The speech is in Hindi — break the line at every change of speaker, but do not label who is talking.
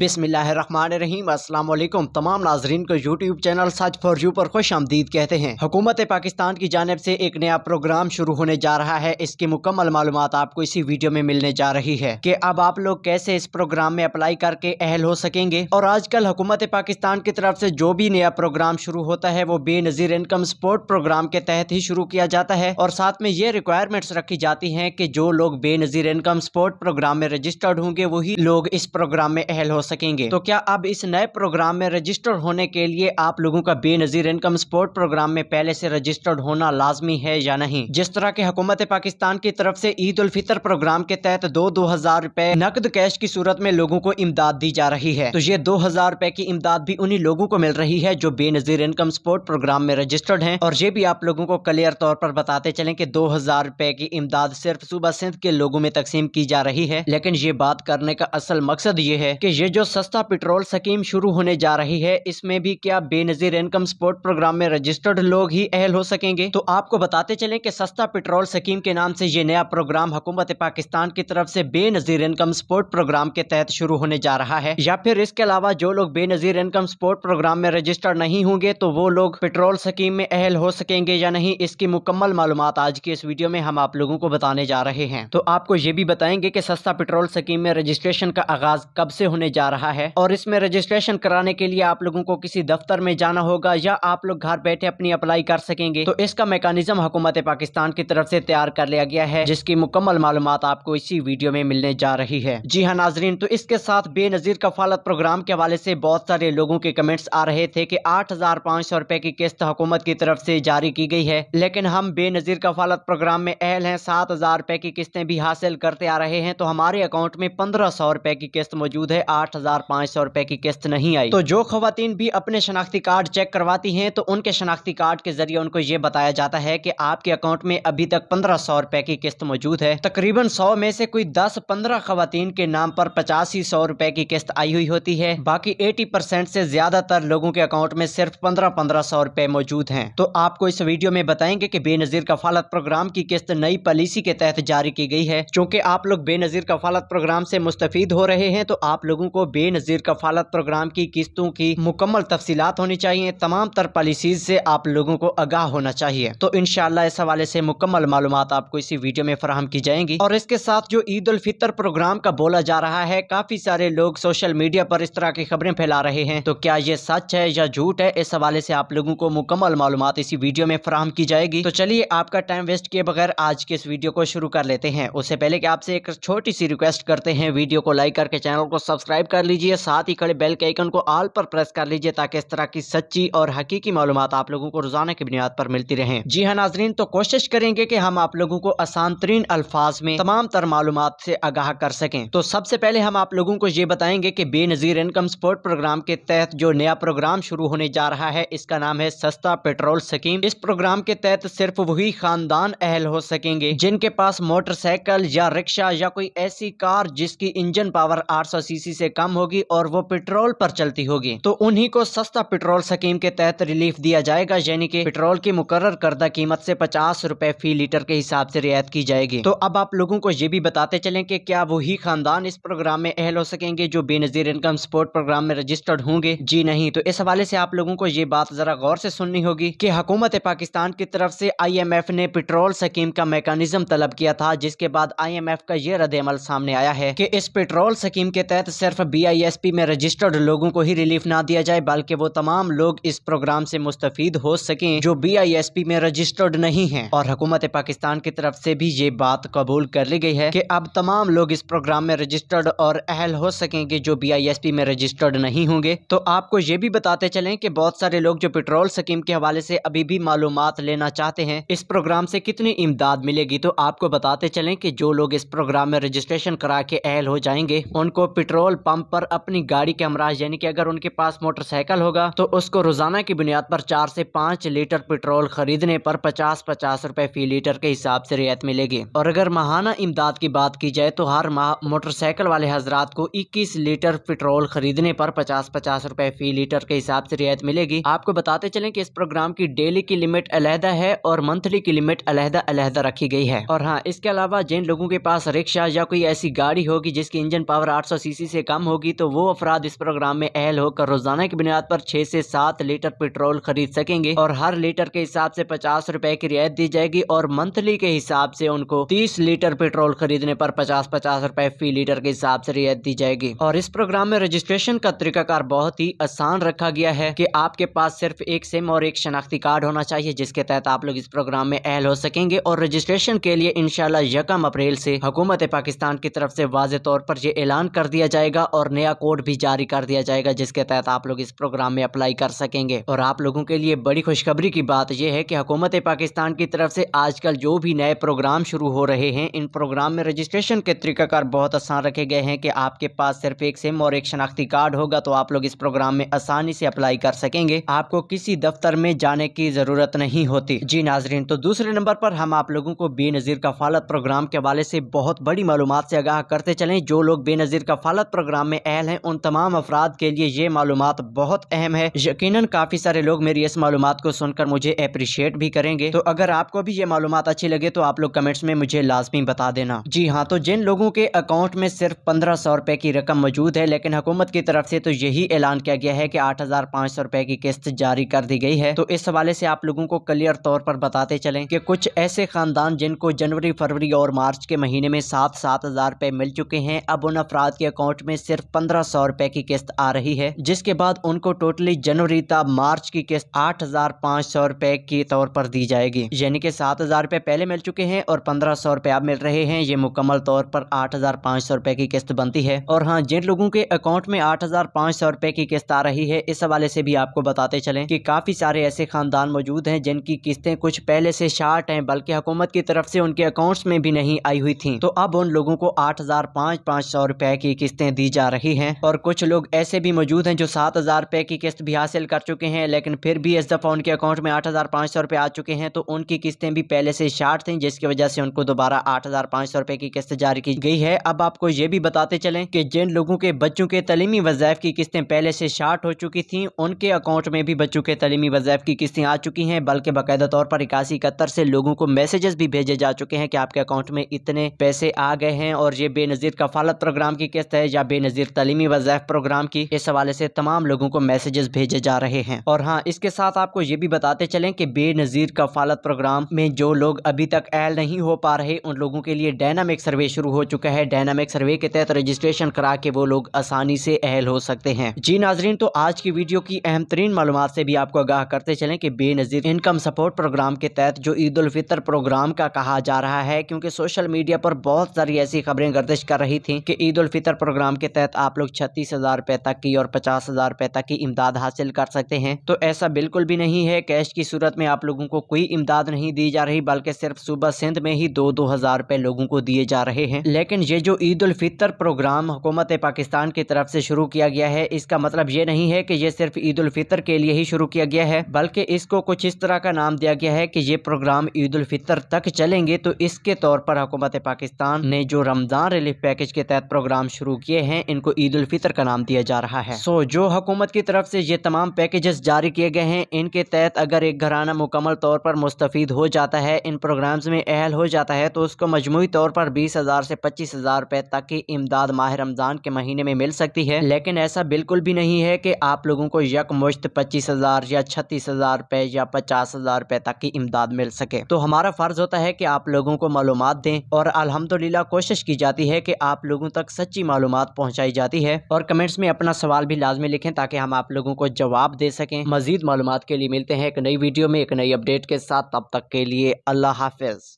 बिसमीम अल्लाम तमाम नाजरन को यूट्यूब चैनल सच फॉर यू पर खुश आमदीद कहते हैं हुकूमत पाकिस्तान की जानब से एक नया प्रोग्राम शुरू होने जा रहा है इसकी मुकम्मल मालूम आपको इसी वीडियो में मिलने जा रही है की अब आप लोग कैसे इस प्रोग्राम में अप्लाई करके अहल हो सकेंगे और आजकल हुकूमत पाकिस्तान की तरफ ऐसी जो भी नया प्रोग्राम शुरू होता है वो बेनजीर इनकम सपोर्ट प्रोग्राम के तहत ही शुरू किया जाता है और साथ में ये रिक्वायरमेंट रखी जाती है की जो लोग बेनजीर इनकम सपोर्ट प्रोग्राम में रजिस्टर्ड होंगे वही लोग इस प्रोग्राम में अहल हो सकेंगे तो क्या अब इस नए प्रोग्राम में रजिस्टर्ड होने के लिए आप लोगों का बेनजीर इनकम सपोर्ट प्रोग्राम में पहले से रजिस्टर्ड होना लाजमी है या नहीं जिस तरह के हुकूमत पाकिस्तान की तरफ से ईद उल फितर प्रोग्राम के तहत दो दो हजार रूपए नकद कैश की सूरत में लोगों को इमदाद दी जा रही है तो ये दो हजार रूपए की इमदाद भी उन्हीं लोगों को मिल रही है जो बेनजीर इनकम सपोर्ट प्रोग्राम में रजिस्टर्ड है और ये भी आप लोगों को क्लियर तौर पर बताते चले की दो हजार रूपए की इमदाद सिर्फ सूबा सिंध के लोगों में तकसीम की जा रही है लेकिन ये बात करने का असल मकसद ये है की ये जो सस्ता पेट्रोल स्कीम शुरू होने जा रही है इसमें भी क्या बेनजीर इनकम सपोर्ट प्रोग्राम में रजिस्टर्ड लोग ही अहल हो सकेंगे तो आपको बताते चलें कि सस्ता पेट्रोल स्कीम के नाम से ये नया प्रोग्राम हुकूमत पाकिस्तान की तरफ से बेनजीर इनकम सपोर्ट प्रोग्राम के तहत शुरू होने जा रहा है या फिर इसके अलावा जो लोग बेनजीर इनकम सपोर्ट प्रोग्राम में रजिस्टर्ड नहीं होंगे तो वो लोग पेट्रोल स्कीम में अहल हो सकेंगे या नहीं इसकी मुकम्मल मालूम आज की इस वीडियो में हम आप लोगों को बताने जा रहे हैं तो आपको ये भी बताएंगे की सस्ता पेट्रोल स्कीम में रजिस्ट्रेशन का आगाज कब से होने जा रहा है और इसमें रजिस्ट्रेशन कराने के लिए आप लोगों को किसी दफ्तर में जाना होगा या आप लोग घर बैठे अपनी अप्लाई कर सकेंगे तो इसका मेकानिज्म हुकूमत पाकिस्तान की तरफ ऐसी तैयार कर लिया गया है जिसकी मुकम्मल मालूम आपको इसी वीडियो में मिलने जा रही है जी हाँ नाजरीन तो इसके साथ बेनजीर कफालत प्रोग्राम के हवाले ऐसी बहुत सारे लोगों के कमेंट्स आ रहे थे की आठ हजार पाँच सौ रूपए की किस्त हुकूमत की तरफ ऐसी जारी की गई है लेकिन हम बेनजीर कफालत प्रोग्राम में अहल है सात हजार रूपए की किस्तें भी हासिल करते आ रहे हैं तो हमारे अकाउंट में पंद्रह सौ रूपए की किस्त मौजूद है आठ आठ हज़ार पाँच सौ रूपए की किस्त नहीं आई तो जो खातन भी अपने शनाख्ती कार्ड चेक करवाती हैं तो उनके शनाख्ती कार्ड के जरिए उनको ये बताया जाता है कि आपके अकाउंट में अभी तक पंद्रह सौ रूपए की किस्त मौजूद है तकरीबन सौ में से कोई दस पंद्रह खातन के नाम पर पचासी सौ रूपए की किस्त आई हुई होती है बाकी एटी परसेंट से ज्यादातर लोगों के अकाउंट में सिर्फ पंद्रह पंद्रह सौ रुपए मौजूद है तो आपको इस वीडियो में बताएंगे की बेनजीर कफालत प्रोग्राम की किस्त नई पॉलिसी के तहत जारी की गई है चूँकि आप लोग बेनजीर कफालत प्रोग्राम से मुस्तफ़ हो रहे हैं तो आप लोगों को बेनज़ीर कफालत प्रोग्राम की किस्तों की मुकम्मल तफसीत होनी चाहिए तमाम तर पॉलिसीज से आप लोगों को आगाह होना चाहिए तो इन इस हवाले से मुकम्मल मालूम आपको इसी वीडियो में फराम की जाएंगी और इसके साथ जो ईद उल फितर प्रोग्राम का बोला जा रहा है काफी सारे लोग सोशल मीडिया पर इस तरह की खबरें फैला रहे हैं तो क्या ये सच है या झूठ है इस हवाले से आप लोगों को मुकम्मल मालूम इसी वीडियो में फराम की जाएगी तो चलिए आपका टाइम वेस्ट किए बगैर आज के इस वीडियो को शुरू कर लेते हैं उससे पहले कि आपसे एक छोटी सी रिक्वेस्ट करते हैं वीडियो को लाइक करके चैनल को सब्सक्राइब सब्सक्राइब कर लीजिए साथ ही खड़े बेल के आइकन को आल पर प्रेस कर लीजिए ताकि इस तरह की सच्ची और हकीकी मालूम आप लोगों को रोजाना की बुनियाद पर मिलती रहे जी हाँ नाजरीन तो कोशिश करेंगे की हम आप लोगों को आसान तरीन अल्फाज में तमाम तर मालूम ऐसी आगाह कर सकें तो सबसे पहले हम आप लोगों को ये बताएंगे की बेनजीर इनकम सपोर्ट प्रोग्राम के तहत जो नया प्रोग्राम शुरू होने जा रहा है इसका नाम है सस्ता पेट्रोल स्कीम इस प्रोग्राम के तहत सिर्फ वही खानदान अहल हो सकेंगे जिनके पास मोटरसाइकिल या रिक्शा या कोई ऐसी कार जिसकी इंजन पावर 800 सीसी से कम होगी और वो पेट्रोल पर चलती होगी तो उन्हीं को सस्ता पेट्रोल स्कीम के तहत रिलीफ दिया जाएगा यानी कि पेट्रोल की मुकर्र करदा कीमत से पचास रुपए फी लीटर के हिसाब से रियायत की जाएगी तो अब आप लोगों को ये भी बताते चले की क्या वही खानदान इस प्रोग्राम में अहल हो सकेंगे जो बेनजीर इनकम सपोर्ट प्रोग्राम में रजिस्टर्ड होंगे जी नहीं तो इस हवाले से आप लोगों को ये बात जरा गौर से सुननी होगी की हुकूमत पाकिस्तान की तरफ से आई एम एफ ने पेट्रोल स्कीम का मेकानिज्म तलब किया था जिसके बाद आई एम एफ का ये रद्द सामने आया है की इस पेट्रोल स्कीम के तहत सिर्फ बीआईएसपी में रजिस्टर्ड लोगों को ही रिलीफ ना दिया जाए बल्कि वो तमाम लोग इस प्रोग्राम से मुस्तफ़ीद हो सकें जो बीआईएसपी में रजिस्टर्ड नहीं हैं और हुकूमत पाकिस्तान की तरफ से भी ये बात कबूल कर ली गई है कि अब तमाम लोग इस प्रोग्राम में रजिस्टर्ड और अहल हो सकेंगे जो बीआईएसपी में रजिस्टर्ड नहीं होंगे तो आपको ये भी बताते चलें कि बहुत सारे लोग जो पेट्रोल स्कीम के हवाले से अभी भी मालूम लेना चाहते हैं इस प्रोग्राम से कितनी इमदाद मिलेगी तो आपको बताते चलें कि जो लोग इस प्रोग्राम में रजिस्ट्रेशन करा के अहल हो जाएंगे उनको पेट्रोल पंप पंप पर अपनी गाड़ी के अमराज यानी कि अगर उनके पास मोटरसाइकिल होगा तो उसको रोजाना की बुनियाद पर चार से पाँच लीटर पेट्रोल खरीदने पर पचास पचास रुपए फी लीटर के हिसाब से रियायत मिलेगी और अगर माहाना इमदाद की बात की जाए तो हर माह मोटरसाइकिल वाले हजरात को इक्कीस लीटर पेट्रोल खरीदने पर पचास पचास रुपए फी लीटर के हिसाब से रियायत मिलेगी आपको बताते चले की इस प्रोग्राम की डेली की लिमिट अलहदा है और मंथली की लिमिट अलहदा अलहदा रखी गई है और हाँ इसके अलावा जिन लोगों के पास रिक्शा या कोई ऐसी गाड़ी होगी जिसकी इंजन पावर आठ सौ सीसी से कम कम होगी तो वो अफराद इस प्रोग्राम में अहल होकर रोजाना की बुनियाद पर छह से सात लीटर पेट्रोल खरीद सकेंगे और हर लीटर के हिसाब से पचास रुपए की रियायत दी जाएगी और मंथली के हिसाब से उनको तीस लीटर पेट्रोल खरीदने पर पचास पचास रुपए फी लीटर के हिसाब से रियायत दी जाएगी और इस प्रोग्राम में रजिस्ट्रेशन का तरीकाकार बहुत ही आसान रखा गया है की आपके पास सिर्फ एक सिम और एक शनाख्ती कार्ड होना चाहिए जिसके तहत आप लोग इस प्रोग्राम में अहल हो सकेंगे और रजिस्ट्रेशन के लिए इनशाला यकम अप्रैल से हुकूमत पाकिस्तान की तरफ से वाज तौर पर यह ऐलान कर दिया जाएगा जाएगा और नया कोड भी जारी कर दिया जाएगा जिसके तहत आप लोग इस प्रोग्राम में अप्लाई कर सकेंगे और आप लोगों के लिए बड़ी खुशखबरी की बात यह है कि हुकूमत पाकिस्तान की तरफ से आजकल जो भी नए प्रोग्राम शुरू हो रहे हैं इन प्रोग्राम में रजिस्ट्रेशन के तरीकाकार बहुत आसान रखे गए हैं कि आपके पास सिर्फ एक सिम और एक शनाख्ती कार्ड होगा तो आप लोग इस प्रोग्राम में आसानी से अप्लाई कर सकेंगे आपको किसी दफ्तर में जाने की जरूरत नहीं होती जी नाजरीन तो दूसरे नंबर पर हम आप लोगों को बेनजीर का फालत प्रोग्राम के हवाले से बहुत बड़ी मालूम से आगाह करते चले जो लोग बेनजीर का फालत प्रोग्राम प्रोग्राम में अहल हैं उन तमाम अफराद के लिए ये मालूम बहुत अहम है यकीन काफ़ी सारे लोग मेरी इस मालूम को सुनकर मुझे अप्रिशिएट भी करेंगे तो अगर आपको भी ये मालूम अच्छी लगे तो आप लोग कमेंट्स में मुझे लाजमी बता देना जी हाँ तो जिन लोगों के अकाउंट में सिर्फ पंद्रह सौ रुपये की रकम मौजूद है लेकिन हुकूमत की तरफ से तो यही ऐलान किया गया है की आठ हजार पाँच सौ रुपये की किस्त जारी कर दी गई है तो इस हवाले से आप लोगों को क्लियर तौर पर बताते चले की कुछ ऐसे खानदान जिनको जनवरी फरवरी और मार्च के महीने में सात सात हजार रुपए मिल चुके हैं अब उन अफराद के अकाउंट में सिर्फ पंद्रह सौ रूपए की किस्त आ रही है जिसके बाद उनको टोटली जनवरी तक मार्च की किस्त आठ हजार पाँच सौ रूपए के तौर पर दी जाएगी यानी कि सात हजार रूपए पहले मिल चुके हैं और पंद्रह सौ रूपए अब मिल रहे हैं ये मुकम्मल तौर पर आठ हजार पाँच सौ रूपए की किस्त बनती है और हाँ जिन लोगों के अकाउंट में आठ हजार पाँच सौ रूपए की किस्त आ रही है इस हवाले से भी आपको बताते चले की काफी सारे ऐसे खानदान मौजूद है जिनकी किस्तें कुछ पहले से शार्ट है बल्कि हुकूमत की तरफ से उनके अकाउंट में भी नहीं आई हुई थी तो अब उन लोगों को आठ हजार पाँच पाँच सौ रूपए की किस्तें दी जा रही है और कुछ लोग ऐसे भी मौजूद हैं जो सात हजार रुपए की किस्त भी हासिल कर चुके हैं लेकिन फिर भी इस दफा उनके अकाउंट में आठ हजार पाँच सौ रुपए आ चुके हैं तो उनकी किस्तें भी पहले से शार्ट थी जिसकी वजह से उनको दोबारा आठ हजार पाँच सौ रुपए की किस्त जारी की गई है अब आपको ये भी बताते चले की जिन लोगों के बच्चों के तलीमी वजायफ की किस्तें पहले से शार्ट हो चुकी थी उनके अकाउंट में भी बच्चों के तलीमी वजायफ की किस्तें आ चुकी हैं बल्कि बाकायदा तौर पर इक्यासी इकहत्तर से लोगों को मैसेजेस भी भेजे जा चुके हैं कि आपके अकाउंट में इतने पैसे आ गए हैं और ये बेनजीर कफालत प्रोग्राम की किस्त है या बे बेनज़ीर तलीमी वजह प्रोग्राम की इस हवाले से तमाम लोगों को मैसेजेस भेजे जा रहे हैं और हाँ इसके साथ आपको ये भी बताते चलें कि बेनज़ीर कफालत प्रोग्राम में जो लोग अभी तक एल नहीं हो पा रहे उन लोगों के लिए डायनामिक सर्वे शुरू हो चुका है डायनामिक सर्वे के तहत रजिस्ट्रेशन करा के वो लोग आसानी से अहल हो सकते हैं जी नाजरीन तो आज की वीडियो की अहम तरीन मालूम से भी आपको आगाह करते चलें कि बेनज़ीर इनकम सपोर्ट प्रोग्राम के तहत जो ईद उल फितर प्रोग्राम का कहा जा रहा है क्योंकि सोशल मीडिया पर बहुत सारी ऐसी खबरें गर्दिश कर रही थी कि ईद उल फितर प्रोग्राम के तहत आप लोग छत्तीस हज़ार रुपए तक की और पचास हज़ार रुपए तक की इमदाद हासिल कर सकते हैं तो ऐसा बिल्कुल भी नहीं है कैश की सूरत में आप लोगों को कोई इमदाद नहीं दी जा रही बल्कि सिर्फ सुबह सिंध में ही दो दो हज़ार रुपए लोगों को दिए जा रहे हैं लेकिन ये जो ईद उल फितर प्रोग्राम हुकूमत पाकिस्तान की तरफ से शुरू किया गया है इसका मतलब ये नहीं है कि ये सिर्फ ईद उल फितर के लिए ही शुरू किया गया है बल्कि इसको कुछ इस तरह का नाम दिया गया है कि ये प्रोग्राम ईद उल फितर तक चलेंगे तो इसके तौर पर हुकूमत पाकिस्तान ने जो रमज़ान रिलीफ पैकेज के तहत प्रोग्राम शुरू किए हैं इनको ईद उल फितर का नाम दिया जा रहा है सो so, जो हुकूमत की तरफ से ये तमाम पैकेजेस जारी किए गए हैं इनके तहत अगर एक घराना मुकम्मल तौर पर मुस्तफ़ हो जाता है इन प्रोग्राम्स में अहल हो जाता है तो उसको मजमू तौर पर बीस हज़ार से पच्चीस हज़ार रुपए तक की इमदाद माह रमज़ान के महीने में मिल सकती है लेकिन ऐसा बिल्कुल भी नहीं है कि आप लोगों को यक मुश्त पच्चीस हज़ार या छत्तीस हज़ार रुपए या पचास हज़ार रुपए तक की इमदाद मिल सके तो हमारा फ़र्ज़ होता है कि आप लोगों को मालूम दें और अलहमदुल्ला कोशिश की जाती है कि आप लोगों तक सच्ची मालूम पहुँच पहुँचाई जाती है और कमेंट्स में अपना सवाल भी लाजमी लिखें ताकि हम आप लोगों को जवाब दे सकें मजीद मालूम के लिए मिलते हैं एक नई वीडियो में एक नई अपडेट के साथ तब तक के लिए अल्लाह हाफिज़